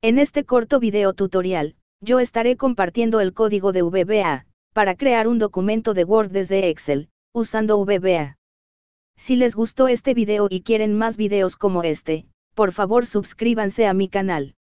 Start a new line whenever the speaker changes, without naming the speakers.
En este corto video tutorial, yo estaré compartiendo el código de VBA, para crear un documento de Word desde Excel, usando VBA. Si les gustó este video y quieren más videos como este, por favor suscríbanse a mi canal.